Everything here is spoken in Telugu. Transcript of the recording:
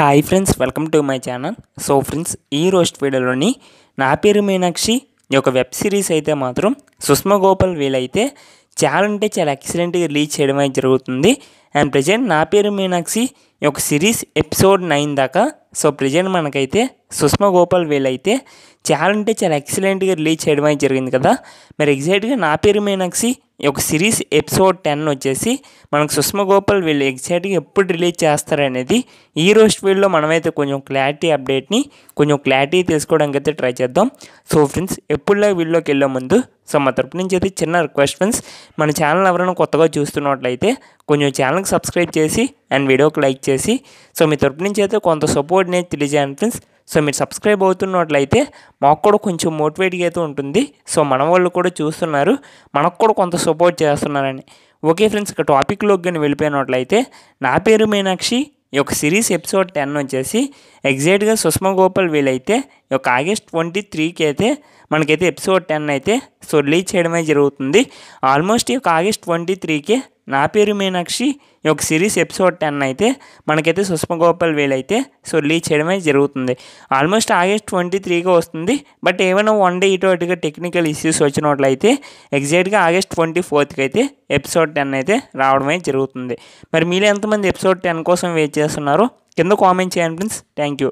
hi friends welcome to my channel so friends ఈ రోస్ట్ వీడియోలోని నా పేరు మీనాక్షి ఈ యొక్క వెబ్ సిరీస్ అయితే మాత్రం సుష్మా గోపాల్ వీలైతే చాలా అంటే చాలా ఎక్సలెంట్గా రిలీజ్ చేయడం అయితే జరుగుతుంది అండ్ ప్రజెంట్ నా పేరు మీనాక్షి యొక్క సిరీస్ ఎపిసోడ్ నైన్ దాకా సో ప్రజెంట్ మనకైతే సుష్మా గోపాల్ వీలైతే చాలా అంటే చాలా ఎక్సలెంట్గా రిలీజ్ చేయడం అయితే జరిగింది కదా మరి ఎగ్జాక్ట్గా నా పేరు మీనాక్షి ఈ యొక్క సిరీస్ ఎపిసోడ్ టెన్ వచ్చేసి మనకు సుష్మ గోపాల్ వీళ్ళు ఎగ్జాక్ట్గా ఎప్పుడు రిలీజ్ చేస్తారనేది ఈ రోజు వీళ్ళలో మనమైతే కొంచెం క్లారిటీ అప్డేట్ని కొంచెం క్లారిటీ తీసుకోవడానికి అయితే ట్రై చేద్దాం సో ఫ్రెండ్స్ ఎప్పుడులా వీళ్ళలోకి వెళ్ళే ముందు సో మా తరపు నుంచి అయితే చిన్న రిక్వెస్ట్ ఫ్రెండ్స్ మన ఛానల్ ఎవరైనా కొత్తగా చూస్తున్నట్లయితే కొంచెం ఛానల్కి సబ్స్క్రైబ్ చేసి అండ్ వీడియోకి లైక్ చేసి సో మీ తరపు నుంచి అయితే కొంత సపోర్ట్ని తెలియజేయండి ఫ్రెండ్స్ సో మీరు సబ్స్క్రైబ్ అవుతున్నట్లయితే మాకు కూడా కొంచెం మోటివేట్గా అయితే ఉంటుంది సో మన వాళ్ళు కూడా చూస్తున్నారు మనకు కూడా కొంత సపోర్ట్ చేస్తున్నారని ఓకే ఫ్రెండ్స్ ఇక టాపిక్లోకి కానీ వెళ్ళిపోయినట్లయితే నా పేరు మీనాక్షి ఈ యొక్క సిరీస్ ఎపిసోడ్ టెన్ వచ్చేసి ఎగ్జాక్ట్గా సుష్మా గోపాల్ వీలైతే ఈ యొక్క ఆగస్ట్ ట్వంటీ త్రీకి అయితే మనకైతే ఎపిసోడ్ టెన్ అయితే సో రిలీజ్ చేయడమే జరుగుతుంది ఆల్మోస్ట్ ఈ యొక్క ఆగస్ట్ ట్వంటీ త్రీకి నా పేరు మీనాక్షి ఈ యొక్క సిరీస్ ఎపిసోడ్ టెన్ అయితే మనకైతే సుష్మ గోపాల్ వీలైతే సో రిలీజ్ చేయడమే జరుగుతుంది ఆల్మోస్ట్ ఆగస్ట్ ట్వంటీ త్రీగా వస్తుంది బట్ ఏమైనా వన్ డే ఇటు అటుగా టెక్నికల్ ఇష్యూస్ వచ్చినట్లయితే ఎగ్జాక్ట్గా ఆగస్ట్ ట్వంటీ ఫోర్త్కి అయితే ఎపిసోడ్ టెన్ అయితే రావడమే జరుగుతుంది మరి మీరు ఎంతమంది ఎపిసోడ్ టెన్ కోసం వెయిట్ చేస్తున్నారో కింద కామెంట్ చేయండి ఫ్రెండ్స్ థ్యాంక్ యూ